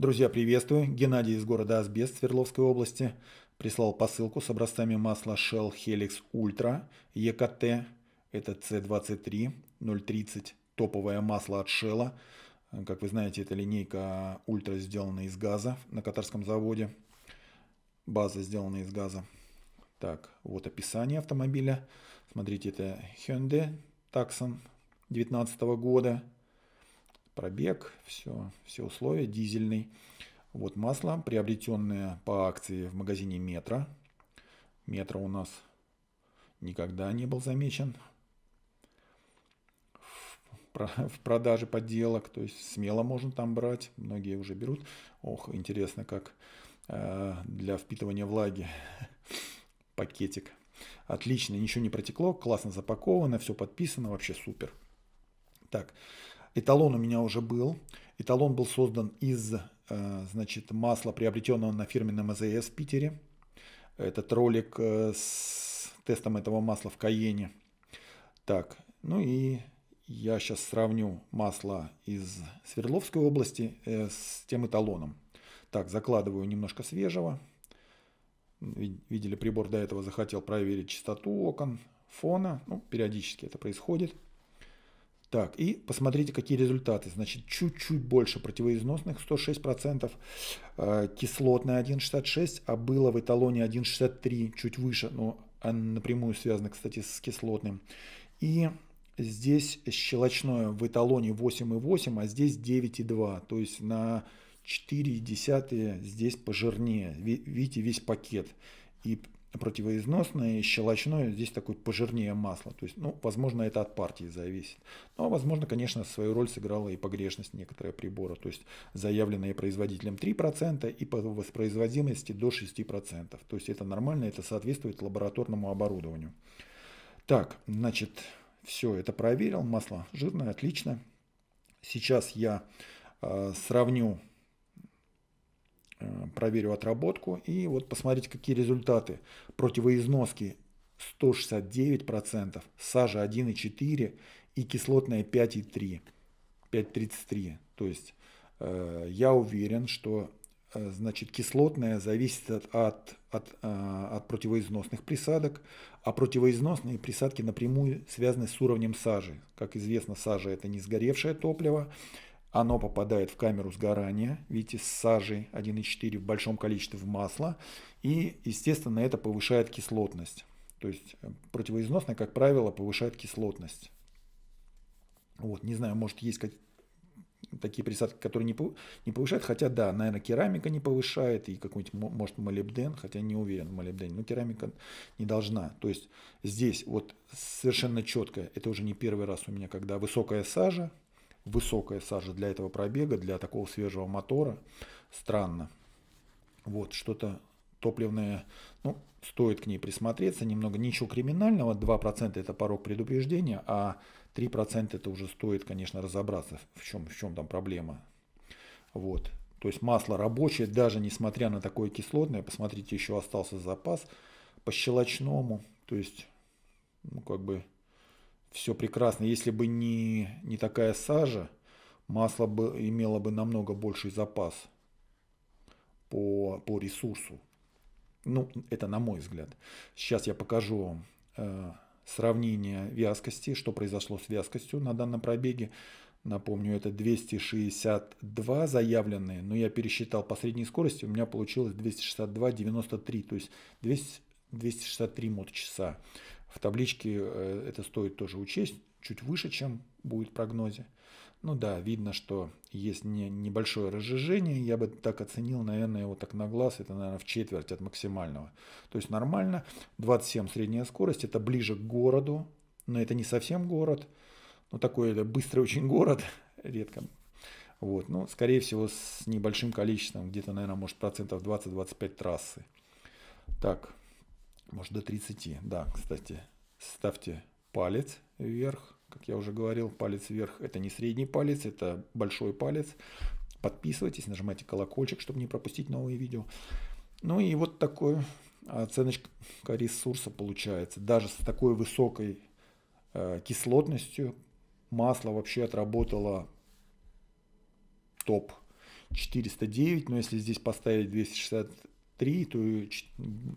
Друзья, приветствую. Геннадий из города Асбест Свердловской области прислал посылку с образцами масла Shell Helix Ultra EKT. Это C23 030 топовое масло от Shell. Как вы знаете, эта линейка Ultra сделана из газа на катарском заводе. База сделана из газа. Так, вот описание автомобиля. Смотрите, это Hyundai Tucson 2019 года пробег, все, все условия, дизельный. Вот масло, приобретенное по акции в магазине Метро. Метро у нас никогда не был замечен в продаже подделок, то есть смело можно там брать, многие уже берут. Ох, интересно, как э, для впитывания влаги пакетик. Отлично, ничего не протекло, классно запаковано, все подписано, вообще супер. Так, Эталон у меня уже был. Эталон был создан из э, значит, масла, приобретенного на фирменном АЗС в Питере. Этот ролик э, с тестом этого масла в Каене. Так, ну и я сейчас сравню масло из Свердловской области э, с тем эталоном. Так, закладываю немножко свежего. Видели, прибор до этого захотел проверить частоту окон, фона. Ну, периодически это происходит. Так, и посмотрите, какие результаты. Значит, чуть-чуть больше противоизносных, 106%, э, кислотная 1,66, а было в эталоне 1,63, чуть выше, но напрямую связано, кстати, с кислотным. И здесь щелочное в эталоне 8,8, а здесь 9,2, то есть на 4,1 здесь пожирнее. Видите, весь пакет. И противоизносное и щелочное, здесь такое пожирнее масло. То есть, ну, возможно, это от партии зависит. Но, ну, а возможно, конечно, свою роль сыграла и погрешность некоторого прибора, то есть заявленные производителем 3% и по воспроизводимости до 6%. То есть это нормально, это соответствует лабораторному оборудованию. Так, значит, все это проверил, масло жирное, отлично. Сейчас я э, сравню Э, проверю отработку и вот посмотрите, какие результаты. Противоизноски 169%, сажа 1,4% и кислотная 5,3%, 5,33%. То есть э, я уверен, что э, значит, кислотная зависит от, от, от, э, от противоизносных присадок, а противоизносные присадки напрямую связаны с уровнем сажи. Как известно, сажа – это не сгоревшее топливо, оно попадает в камеру сгорания, видите, с сажей 1,4 в большом количестве в масло. И, естественно, это повышает кислотность. То есть э, противоизносное, как правило, повышает кислотность. Вот, не знаю, может есть какие такие присадки, которые не, не повышают, хотя да, наверное, керамика не повышает и какой-нибудь, может, молибден, хотя не уверен в молибдене, но керамика не должна. То есть здесь вот совершенно четко, это уже не первый раз у меня, когда высокая сажа, высокая сажа для этого пробега, для такого свежего мотора. Странно. Вот, что-то топливное ну, стоит к ней присмотреться, немного ничего криминального, 2% это порог предупреждения, а 3% это уже стоит, конечно, разобраться, в чем, в чем там проблема. Вот. То есть масло рабочее, даже несмотря на такое кислотное, посмотрите, еще остался запас по щелочному, то есть, ну, как бы все прекрасно. Если бы не, не такая сажа, масло бы имело бы намного больший запас по, по ресурсу. Ну, это на мой взгляд. Сейчас я покажу э, сравнение вязкости, что произошло с вязкостью на данном пробеге. Напомню, это 262 заявленные, но я пересчитал по средней скорости, у меня получилось 262,93, то есть 200, 263 моточаса. В табличке э, это стоит тоже учесть, чуть выше, чем будет в прогнозе. Ну да, видно, что есть не, небольшое разжижение. Я бы так оценил, наверное, его так на глаз. Это, наверное, в четверть от максимального. То есть нормально. 27 средняя скорость. Это ближе к городу. Но это не совсем город. Но ну, такой это быстрый очень город. Редко. Вот. Ну, скорее всего, с небольшим количеством. Где-то, наверное, может, процентов 20-25 трассы. Так, может, до 30. Да, кстати, ставьте палец вверх. Как я уже говорил, палец вверх – это не средний палец, это большой палец. Подписывайтесь, нажимайте колокольчик, чтобы не пропустить новые видео. Ну и вот такой оценочка ресурса получается. Даже с такой высокой э, кислотностью масло вообще отработало топ 409, но если здесь поставить 260 3, то,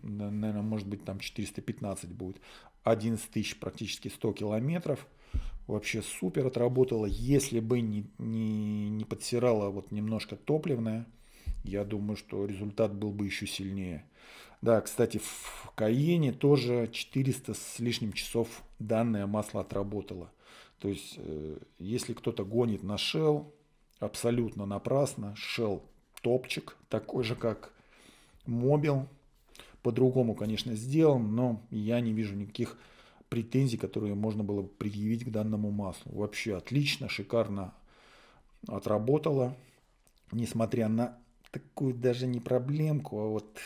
наверное, может быть, там 415 будет. 11 тысяч, практически 100 километров. Вообще супер отработала. Если бы не, не, не подсирала вот немножко топливное я думаю, что результат был бы еще сильнее. Да, кстати, в Каене тоже 400 с лишним часов данное масло отработало. То есть, э, если кто-то гонит на Shell, абсолютно напрасно, Shell топчик, такой же, как мобил. По-другому, конечно, сделан, но я не вижу никаких претензий, которые можно было предъявить к данному маслу. Вообще отлично, шикарно отработало, несмотря на такую даже не проблемку, а вот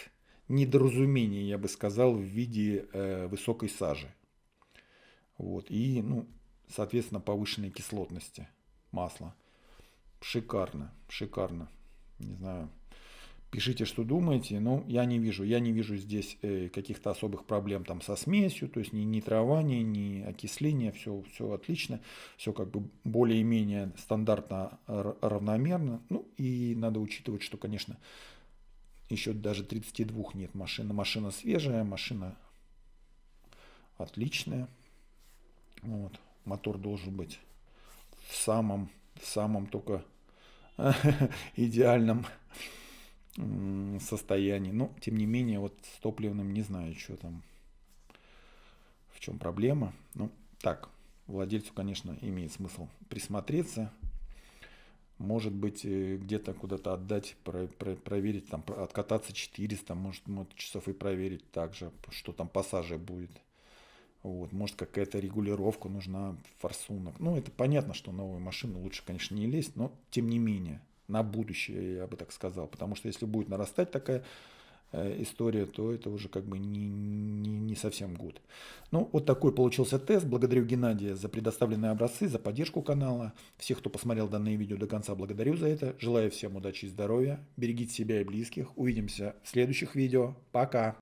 недоразумение, я бы сказал, в виде э, высокой сажи. Вот, и, ну, соответственно, повышенной кислотности масла. Шикарно, шикарно. Не знаю, Пишите, что думаете. Ну, я не вижу. Я не вижу здесь э, каких-то особых проблем там со смесью. То есть ни, ни ни окисления. Все, все отлично. Все как бы более-менее стандартно, равномерно. Ну, и надо учитывать, что, конечно, еще даже 32 нет машины. Машина свежая, машина отличная. Вот. Мотор должен быть в самом, в самом только идеальном состоянии. Но, тем не менее, вот с топливным не знаю, что там, в чем проблема. Ну, так, владельцу, конечно, имеет смысл присмотреться. Может быть, э, где-то куда-то отдать, про, про, проверить, там, откататься 400, может, может, часов и проверить также, что там пассажи будет. Вот, может, какая-то регулировка нужна форсунок. Ну, это понятно, что новую машину лучше, конечно, не лезть, но тем не менее на будущее, я бы так сказал. Потому что если будет нарастать такая э, история, то это уже как бы не, не, не совсем гуд. Ну, вот такой получился тест. Благодарю Геннадия за предоставленные образцы, за поддержку канала. Всех, кто посмотрел данное видео до конца, благодарю за это. Желаю всем удачи и здоровья. Берегите себя и близких. Увидимся в следующих видео. Пока!